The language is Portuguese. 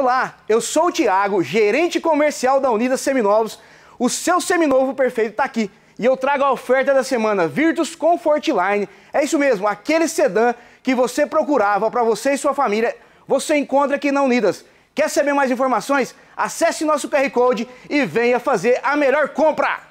Olá, eu sou o Thiago, gerente comercial da Unidas Seminovos. O seu seminovo perfeito está aqui e eu trago a oferta da semana Virtus Comfortline. É isso mesmo, aquele sedã que você procurava para você e sua família, você encontra aqui na Unidas. Quer saber mais informações? Acesse nosso QR Code e venha fazer a melhor compra!